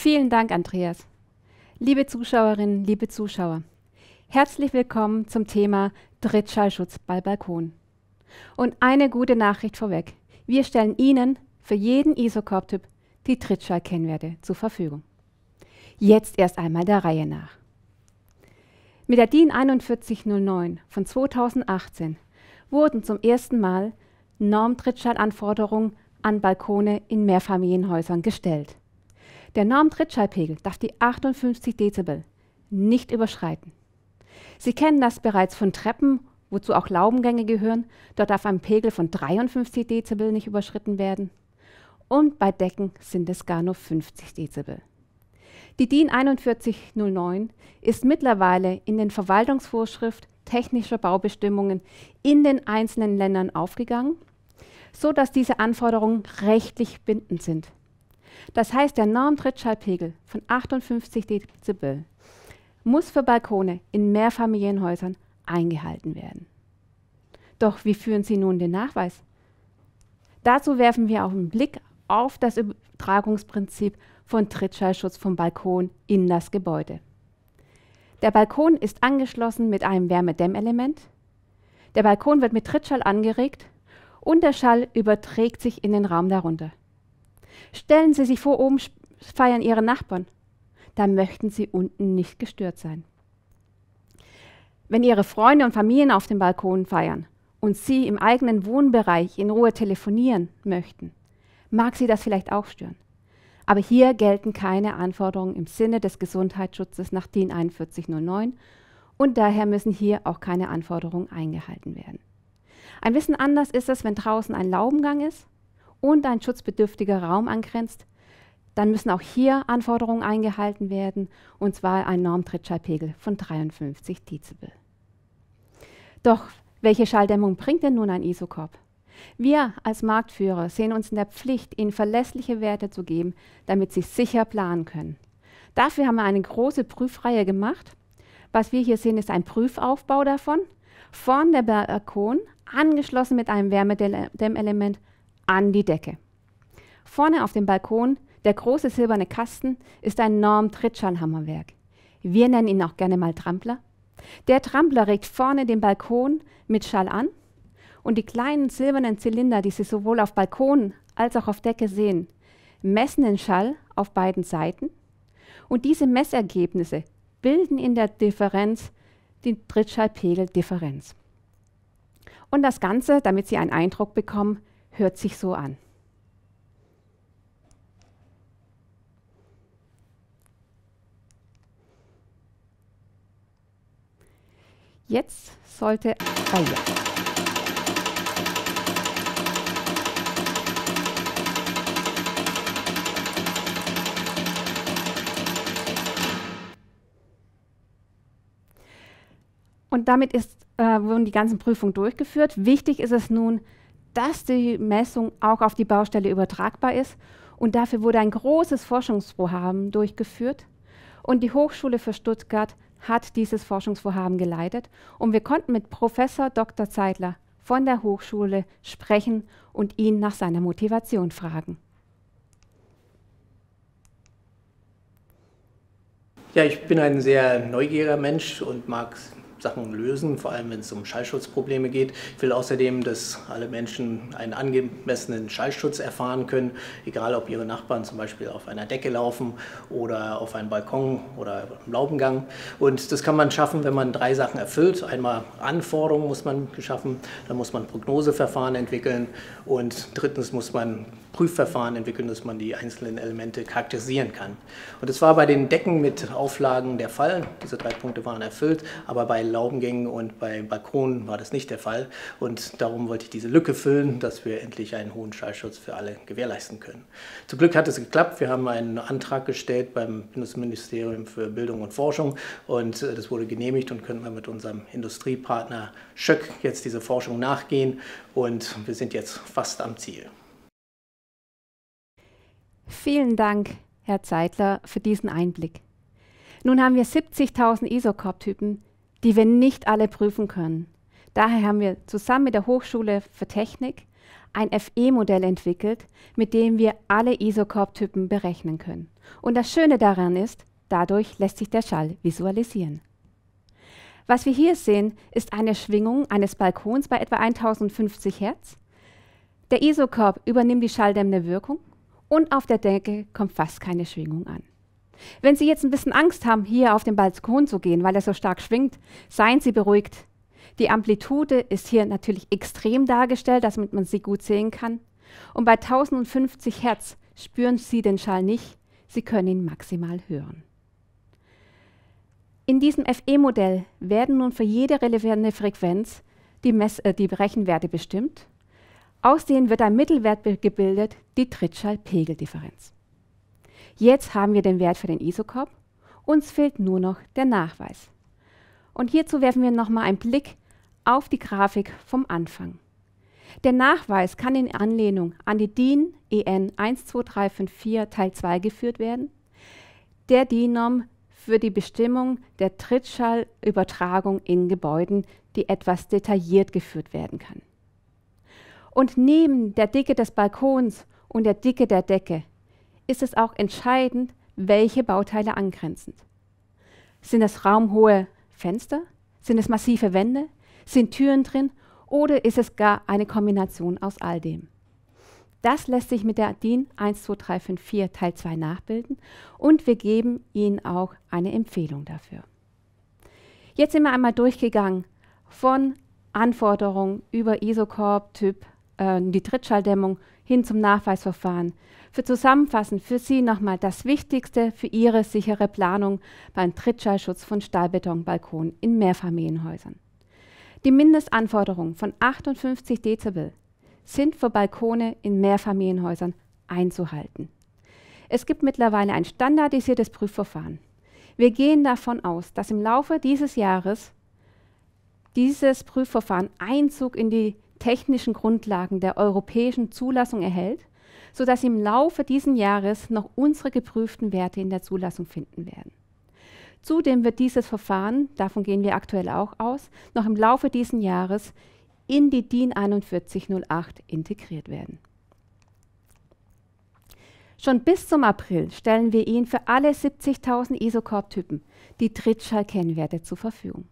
Vielen Dank, Andreas. Liebe Zuschauerinnen, liebe Zuschauer, herzlich willkommen zum Thema Drittschallschutz bei Balkon. Und eine gute Nachricht vorweg. Wir stellen Ihnen für jeden ISO-Korb-Typ die Drittschallkennwerte zur Verfügung. Jetzt erst einmal der Reihe nach. Mit der DIN 4109 von 2018 wurden zum ersten Mal Normtrittschallanforderungen an Balkone in Mehrfamilienhäusern gestellt. Der Normtrittschallpegel darf die 58 Dezibel nicht überschreiten. Sie kennen das bereits von Treppen, wozu auch Laubengänge gehören. Dort darf ein Pegel von 53 Dezibel nicht überschritten werden. Und bei Decken sind es gar nur 50 Dezibel. Die DIN 4109 ist mittlerweile in den Verwaltungsvorschrift technischer Baubestimmungen in den einzelnen Ländern aufgegangen, so dass diese Anforderungen rechtlich bindend sind. Das heißt, der Normtrittschallpegel von 58 Dezibel muss für Balkone in Mehrfamilienhäusern eingehalten werden. Doch wie führen Sie nun den Nachweis? Dazu werfen wir auch einen Blick auf das Übertragungsprinzip von Trittschallschutz vom Balkon in das Gebäude. Der Balkon ist angeschlossen mit einem Wärmedämmelement. Der Balkon wird mit Trittschall angeregt und der Schall überträgt sich in den Raum darunter. Stellen Sie sich vor, oben feiern Ihre Nachbarn. Da möchten Sie unten nicht gestört sein. Wenn Ihre Freunde und Familien auf dem Balkon feiern und Sie im eigenen Wohnbereich in Ruhe telefonieren möchten, mag Sie das vielleicht auch stören. Aber hier gelten keine Anforderungen im Sinne des Gesundheitsschutzes nach DIN 4109 und daher müssen hier auch keine Anforderungen eingehalten werden. Ein bisschen anders ist es, wenn draußen ein Laubengang ist und ein schutzbedürftiger Raum angrenzt, dann müssen auch hier Anforderungen eingehalten werden, und zwar ein Normtrittschallpegel von 53 Dezibel. Doch welche Schalldämmung bringt denn nun ein ISOCOP? Wir als Marktführer sehen uns in der Pflicht, ihnen verlässliche Werte zu geben, damit sie sicher planen können. Dafür haben wir eine große Prüfreihe gemacht. Was wir hier sehen, ist ein Prüfaufbau davon. Vorn der Balkon, angeschlossen mit einem Wärmedämmelement an die Decke. Vorne auf dem Balkon, der große silberne Kasten, ist ein Norm Trittschallhammerwerk. Wir nennen ihn auch gerne mal Trampler. Der Trampler regt vorne den Balkon mit Schall an und die kleinen silbernen Zylinder, die Sie sowohl auf Balkon als auch auf Decke sehen, messen den Schall auf beiden Seiten und diese Messergebnisse bilden in der Differenz die Trittschallpegel-Differenz. Und das Ganze, damit Sie einen Eindruck bekommen, hört sich so an. Jetzt sollte... Ah ja. Und damit ist, äh, wurden die ganzen Prüfungen durchgeführt. Wichtig ist es nun, dass die Messung auch auf die Baustelle übertragbar ist. Und dafür wurde ein großes Forschungsvorhaben durchgeführt. Und die Hochschule für Stuttgart hat dieses Forschungsvorhaben geleitet. Und wir konnten mit Professor Dr. Zeitler von der Hochschule sprechen und ihn nach seiner Motivation fragen. Ja, ich bin ein sehr neugieriger Mensch und mag Sachen lösen, vor allem wenn es um Schallschutzprobleme geht. Ich will außerdem, dass alle Menschen einen angemessenen Schallschutz erfahren können, egal ob ihre Nachbarn zum Beispiel auf einer Decke laufen oder auf einem Balkon oder im Laubengang. Und das kann man schaffen, wenn man drei Sachen erfüllt. Einmal Anforderungen muss man schaffen, dann muss man Prognoseverfahren entwickeln und drittens muss man Prüfverfahren entwickeln, dass man die einzelnen Elemente charakterisieren kann. Und das war bei den Decken mit Auflagen der Fall. Diese drei Punkte waren erfüllt, aber bei Laubengängen und bei Balkonen war das nicht der Fall. Und darum wollte ich diese Lücke füllen, dass wir endlich einen hohen Schallschutz für alle gewährleisten können. Zum Glück hat es geklappt. Wir haben einen Antrag gestellt beim Bundesministerium für Bildung und Forschung und äh, das wurde genehmigt und können wir mit unserem Industriepartner Schöck jetzt diese Forschung nachgehen und wir sind jetzt fast am Ziel. Vielen Dank, Herr Zeitler, für diesen Einblick. Nun haben wir 70.000 Isocop-Typen, die wir nicht alle prüfen können. Daher haben wir zusammen mit der Hochschule für Technik ein FE-Modell entwickelt, mit dem wir alle Isokorb-Typen berechnen können. Und das Schöne daran ist, dadurch lässt sich der Schall visualisieren. Was wir hier sehen, ist eine Schwingung eines Balkons bei etwa 1050 Hertz. Der Isokorb übernimmt die schalldämmende Wirkung und auf der Decke kommt fast keine Schwingung an. Wenn Sie jetzt ein bisschen Angst haben, hier auf den Balkon zu gehen, weil er so stark schwingt, seien Sie beruhigt. Die Amplitude ist hier natürlich extrem dargestellt, damit man sie gut sehen kann. Und bei 1050 Hertz spüren Sie den Schall nicht, Sie können ihn maximal hören. In diesem FE-Modell werden nun für jede relevante Frequenz die, Mess äh, die Rechenwerte bestimmt. Aus denen wird ein Mittelwert gebildet, die Trittschallpegeldifferenz. Jetzt haben wir den Wert für den ISOCOP. Uns fehlt nur noch der Nachweis. Und hierzu werfen wir nochmal einen Blick auf die Grafik vom Anfang. Der Nachweis kann in Anlehnung an die DIN EN 12354 Teil 2 geführt werden, der DIN-Norm für die Bestimmung der Trittschallübertragung in Gebäuden, die etwas detailliert geführt werden kann. Und neben der Dicke des Balkons und der Dicke der Decke ist es auch entscheidend, welche Bauteile angrenzend. Sind es raumhohe Fenster? Sind es massive Wände? Sind Türen drin? Oder ist es gar eine Kombination aus all dem? Das lässt sich mit der DIN 12354 Teil 2 nachbilden und wir geben Ihnen auch eine Empfehlung dafür. Jetzt sind wir einmal durchgegangen von Anforderungen über Isokorb, Typ, äh, Trittschalldämmung, hin zum Nachweisverfahren. Für zusammenfassend für Sie nochmal das Wichtigste für Ihre sichere Planung beim Trittschallschutz von Stahlbetonbalkonen in Mehrfamilienhäusern. Die Mindestanforderungen von 58 Dezibel sind für Balkone in Mehrfamilienhäusern einzuhalten. Es gibt mittlerweile ein standardisiertes Prüfverfahren. Wir gehen davon aus, dass im Laufe dieses Jahres dieses Prüfverfahren Einzug in die technischen Grundlagen der europäischen Zulassung erhält, sodass im Laufe dieses Jahres noch unsere geprüften Werte in der Zulassung finden werden. Zudem wird dieses Verfahren, davon gehen wir aktuell auch aus, noch im Laufe dieses Jahres in die DIN 4108 integriert werden. Schon bis zum April stellen wir Ihnen für alle 70.000 Isokorb-Typen die Trittschallkennwerte zur Verfügung.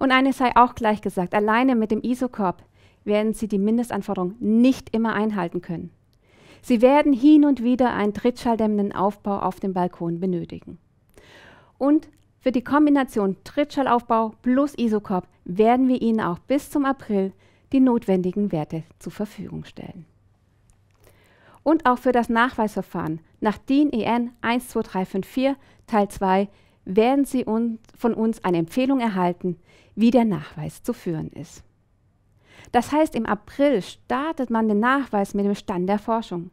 Und eines sei auch gleich gesagt, alleine mit dem Isokorb werden sie die Mindestanforderung nicht immer einhalten können. Sie werden hin und wieder einen trittschalldämmenden Aufbau auf dem Balkon benötigen. Und für die Kombination Trittschalaufbau plus Isokorb werden wir Ihnen auch bis zum April die notwendigen Werte zur Verfügung stellen. Und auch für das Nachweisverfahren nach DIN EN 12354 Teil 2 werden Sie von uns eine Empfehlung erhalten, wie der Nachweis zu führen ist. Das heißt, im April startet man den Nachweis mit dem Stand der Forschung.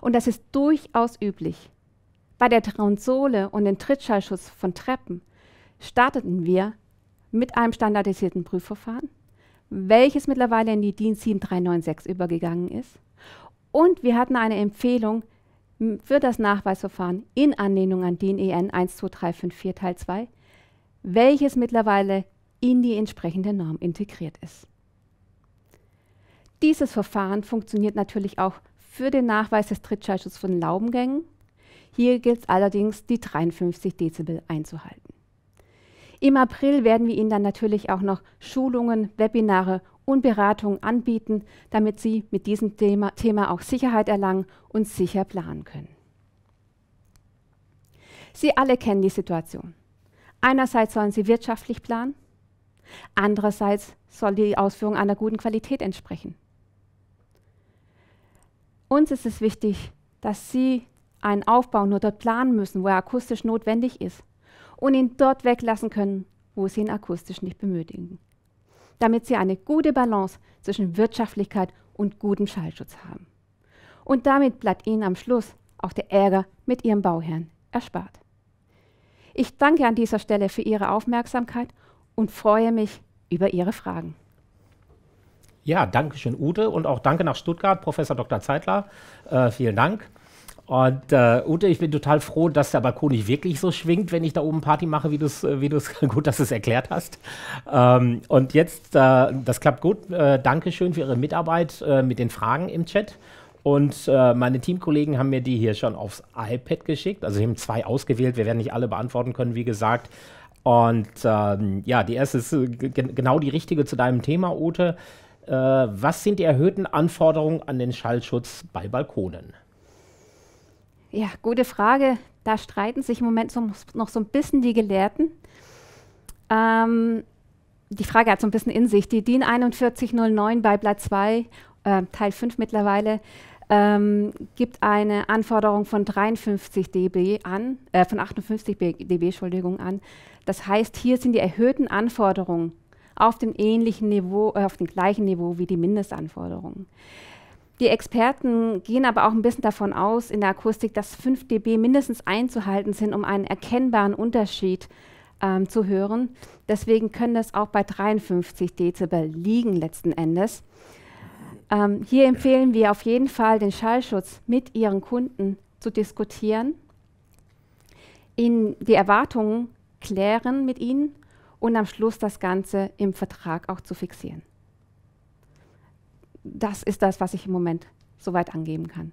Und das ist durchaus üblich. Bei der Tronsole und dem Trittschallschuss von Treppen starteten wir mit einem standardisierten Prüfverfahren, welches mittlerweile in die DIN 7396 übergegangen ist. Und wir hatten eine Empfehlung für das Nachweisverfahren in Anlehnung an DIN EN 12354 Teil 2, welches mittlerweile in die entsprechende Norm integriert ist. Dieses Verfahren funktioniert natürlich auch für den Nachweis des Trittschallschutzes von Laubengängen. Hier gilt es allerdings, die 53 Dezibel einzuhalten. Im April werden wir Ihnen dann natürlich auch noch Schulungen, Webinare und Beratungen anbieten, damit Sie mit diesem Thema, Thema auch Sicherheit erlangen und sicher planen können. Sie alle kennen die Situation. Einerseits sollen Sie wirtschaftlich planen, andererseits soll die Ausführung einer guten Qualität entsprechen. Uns ist es wichtig, dass Sie einen Aufbau nur dort planen müssen, wo er akustisch notwendig ist und ihn dort weglassen können, wo Sie ihn akustisch nicht benötigen, damit Sie eine gute Balance zwischen Wirtschaftlichkeit und gutem Schallschutz haben. Und damit bleibt Ihnen am Schluss auch der Ärger mit Ihrem Bauherrn erspart. Ich danke an dieser Stelle für Ihre Aufmerksamkeit und freue mich über Ihre Fragen. Ja, danke schön, Ute. Und auch danke nach Stuttgart, Professor Dr. Zeitler. Äh, vielen Dank. Und äh, Ute, ich bin total froh, dass der Balkon nicht wirklich so schwingt, wenn ich da oben Party mache, wie du es äh, wie gut, dass es erklärt hast. Ähm, und jetzt, äh, das klappt gut. Äh, Dankeschön für Ihre Mitarbeit äh, mit den Fragen im Chat. Und äh, meine Teamkollegen haben mir die hier schon aufs iPad geschickt. Also, wir haben zwei ausgewählt. Wir werden nicht alle beantworten können, wie gesagt. Und ähm, ja, die erste ist äh, genau die richtige zu deinem Thema, Ute. Äh, was sind die erhöhten Anforderungen an den Schallschutz bei Balkonen? Ja, gute Frage. Da streiten sich im Moment so, noch so ein bisschen die Gelehrten. Ähm, die Frage hat so ein bisschen in sich. Die DIN 4109 bei Blatt 2, äh, Teil 5 mittlerweile, ähm, gibt eine Anforderung von 53 dB an, äh, von 58 dB, Entschuldigung, an. Das heißt, hier sind die erhöhten Anforderungen auf dem ähnlichen Niveau, äh, auf dem gleichen Niveau wie die Mindestanforderungen. Die Experten gehen aber auch ein bisschen davon aus in der Akustik, dass 5 dB mindestens einzuhalten sind, um einen erkennbaren Unterschied ähm, zu hören. Deswegen können das auch bei 53 Dezibel liegen letzten Endes. Ähm, hier empfehlen wir auf jeden Fall den Schallschutz mit Ihren Kunden zu diskutieren, ihnen die Erwartungen klären mit ihnen und am Schluss das Ganze im Vertrag auch zu fixieren. Das ist das, was ich im Moment soweit angeben kann.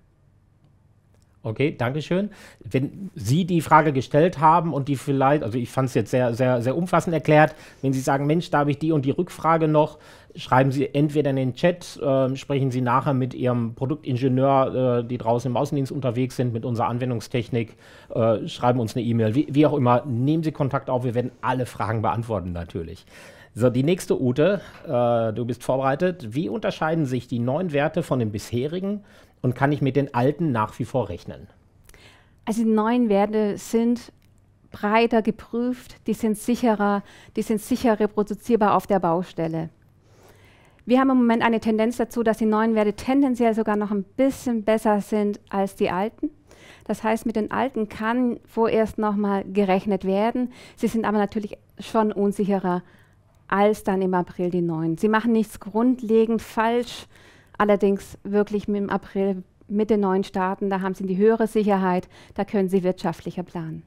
Okay, Dankeschön. Wenn Sie die Frage gestellt haben und die vielleicht, also ich fand es jetzt sehr, sehr, sehr umfassend erklärt, wenn Sie sagen, Mensch, da habe ich die und die Rückfrage noch, schreiben Sie entweder in den Chat, äh, sprechen Sie nachher mit Ihrem Produktingenieur, äh, die draußen im Außendienst unterwegs sind, mit unserer Anwendungstechnik, äh, schreiben uns eine E-Mail, wie, wie, auch immer, nehmen Sie Kontakt auf, wir werden alle Fragen beantworten natürlich. So, die nächste Ute, äh, du bist vorbereitet. Wie unterscheiden sich die neuen Werte von den bisherigen? und kann ich mit den alten nach wie vor rechnen. Also die neuen Werte sind breiter geprüft, die sind sicherer, die sind sicher reproduzierbar auf der Baustelle. Wir haben im Moment eine Tendenz dazu, dass die neuen Werte tendenziell sogar noch ein bisschen besser sind als die alten. Das heißt, mit den alten kann vorerst nochmal gerechnet werden. Sie sind aber natürlich schon unsicherer als dann im April die neuen. Sie machen nichts grundlegend falsch, Allerdings wirklich im April mit den neuen Staaten, da haben sie die höhere Sicherheit, da können sie wirtschaftlicher planen.